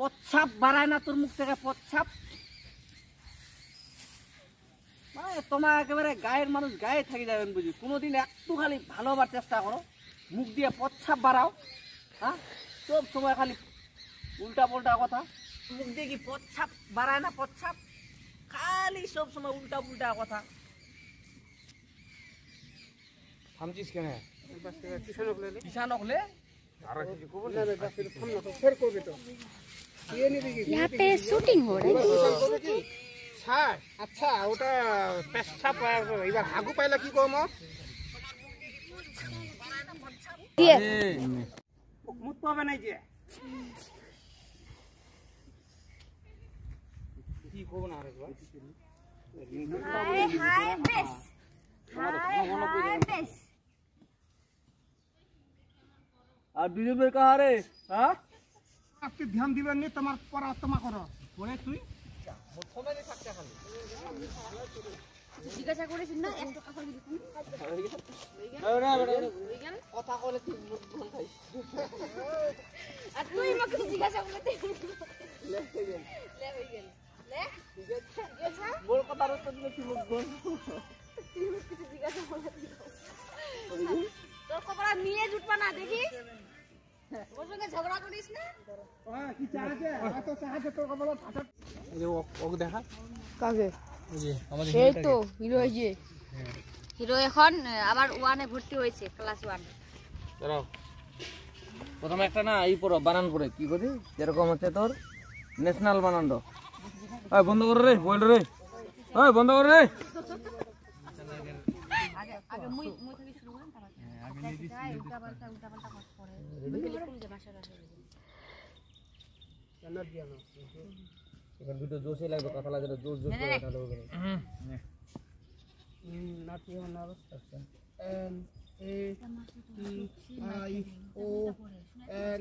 পচ্ছাপ বাড়ায় না তোর মুখ থেকে পচ্ছাপ মানে তোমার একেবারে গায়ের মানুষ গায়ে থাকি যাবেন বুঝি কোনোদিন একটু খালি ভালোবার চেষ্টা করো মুখ দিয়ে পচ্ছাপ বাড়াও হ্যাঁ সব সময় খালি উল্টা পুল্টা কথা মুখ দিয়ে কি পচ্ছাপ বাড়ায় না পচ্ছাপ খালি সব সময় উল্টা পুল্টা কথা থামছিস কেন কিষান হলে আর কিছু না ফের করবে তো यहाँ पे शूटिंग हो रही है हाँ, अच्छा गोटे पेशा आगु पाइला तो कि कम मुत पावे नहीं जे की को ना रे हाय हाय बेस हाय हाय बेस आप बीजेपी कहाँ रे हाँ আপনি ধ্যান দিবেন নি তোমার পর আত্মা করো পরে তুই জিজ্ঞাসা করেছিস না কথা বলে তুই আর জিজ্ঞাসা করে দে লে হয়ে নিয়ে জুটবা না দেখিস হ্যাঁ, হ্যাঁ, এই এখন আবার ওয়ানে ভর্তি হয়েছে ক্লাস ওয়ান প্রথমে একটা না এই পড়ো বানান পড়ে কি করি যেরকম হচ্ছে তোর ন্যাশনাল বানান বন্ধ করে রে বল রে বন্ধ করে রে আগে আগে এখন দুটো জোশে লাগবে কথা লাগবে জোশ জোশ হ্যাঁ। করে কথা লাগবে হুম নাটি হন N A T I O N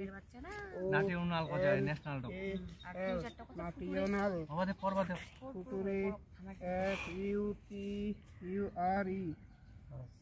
এর বাচ্চা না নাটি উনাল কথা ন্যাশনাল ডক নাটি উনাল আমাদের পর্বতে কুকুরে F U T U R E আচ্ছা।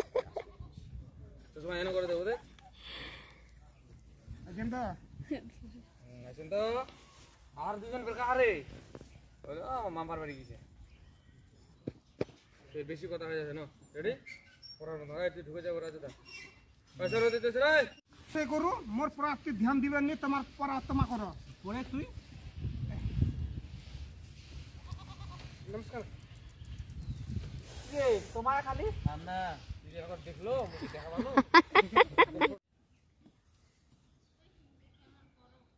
সুষমা এনে করে দেবো দে আছেন তো আর দুজন বেকার আরে মামার বাড়ি গেছে বেশি কথা হয়ে যাচ্ছে না রেডি পড়ার মতো তুই ঢুকে যাবো রাজুদা পয়সা দিতেছ রে সে করু মোর পড়া তুই ধ্যান দিবেন নি তোমার পড়া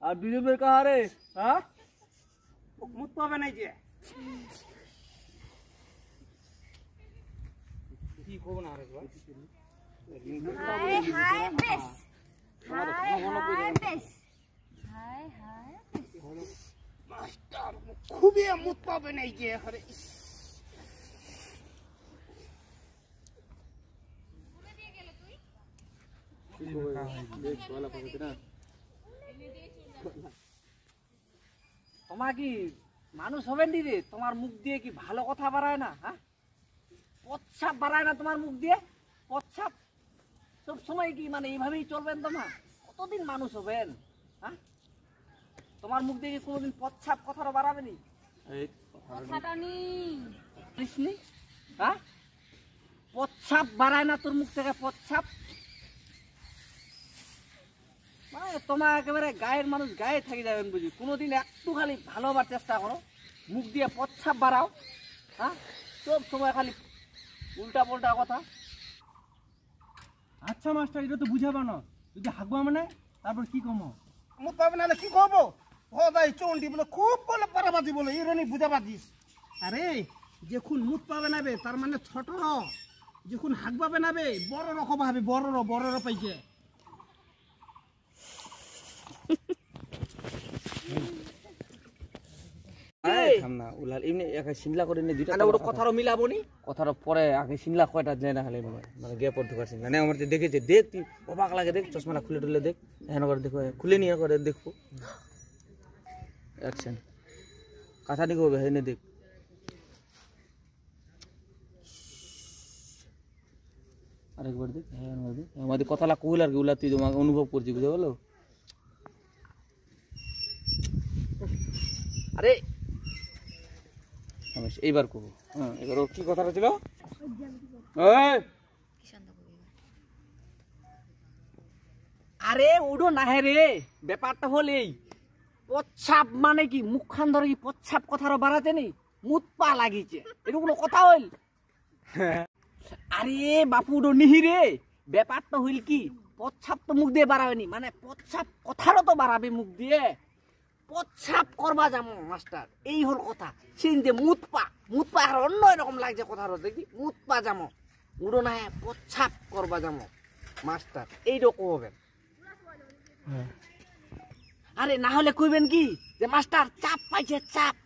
আর দুজন বের কাহা রে হ্যাঁ মুখ পাবে নাই যে কি কো না রে হাই হাই বেশ হাই হাই বেশ হাই হাই বেশ মাস্টার খুবই মুখ পাবে নাই যে হরে ইস তোমার কি মানুষ হবেন দিদি তোমার মুখ দিয়ে কি ভালো কথা বাড়ায় না হ্যাঁ পচ্ছাপ বাড়ায় না তোমার মুখ দিয়ে পচ্ছাপ সব সময় কি মানে এইভাবেই চলবেন তোমার কতদিন মানুষ হবেন হ্যাঁ তোমার মুখ দিয়ে কি কোনোদিন পচ্ছাপ কথাটা বাড়াবে নি হ্যাঁ? পচ্ছাপ বাড়ায় না তোর মুখ থেকে পচ্ছাপ মানে তোমার একেবারে গায়ের মানুষ গায়ে থাকি যাবেন বুঝি কোনোদিন একটু খালি ভালো হবার চেষ্টা করো মুখ দিয়ে পচ্ছাপ বাড়াও হ্যাঁ সব সময় খালি উল্টা পাল্টা কথা আচ্ছা মাস্টার এটা তো বুঝাবো না যদি হাগুয়া মানে তারপর কি কমো মুখ পাবে নাহলে কি করবো সদাই চন্ডি বলে খুব বলে পারাবাজি বলে ইরনি বুঝাবা দিস আরে যখন মুখ পাবে নাবে তার মানে ছোট যখন হাগ পাবে নাবে বড় রকম হবে বড় বড় পাইছে খাম না উলাল নি কথার পরে আগে সিমলা কয়টা দেয় মানে গ্যাপ পর ঢুকাছে না লাগে দেখ চশমাটা খুলে টুলে হ্যাঁ, দেখো হ্যাঁ, খুলে নিয়ে করে দেখবো অ্যাকশন কাঁথা দিকে হবে হেনে হ্যাঁ, দেখ আরেকবার দেখ হ্যাঁ দেখ কথাটা কুল আর কি উলা তুই তোমাকে অনুভব করছি বুঝতে পারলো আরে এইবার করবো হ্যাঁ, এবার কি কথাটা ছিল আরে ওডো না রে ব্যাপারটা হল এই পচ্ছাপ মানে কি মুখখান ধরে কি পচ্ছাপ বাড়াতে পা লাগিছে এরকম কথা হইল আরে বাপু উডো নিহি রে ব্যাপারটা হইল কি পচ্ছাপ তো মুখ দিয়ে বাড়াবেনি মানে পচ্ছাপ কথারও তো বাড়াবে মুখ দিয়ে প্রস্রাব করবা যাম মাস্টার এই হল কথা সেই যে মুতপা মুতপা আর অন্য এরকম লাগছে কথার দেখি মুতপা যাম উড়ো না প্রস্রাব করবা যাম মাস্টার এইরকম হবে হ্যাঁ। আরে না হলে কইবেন কি যে মাস্টার চাপ পাইছে চাপ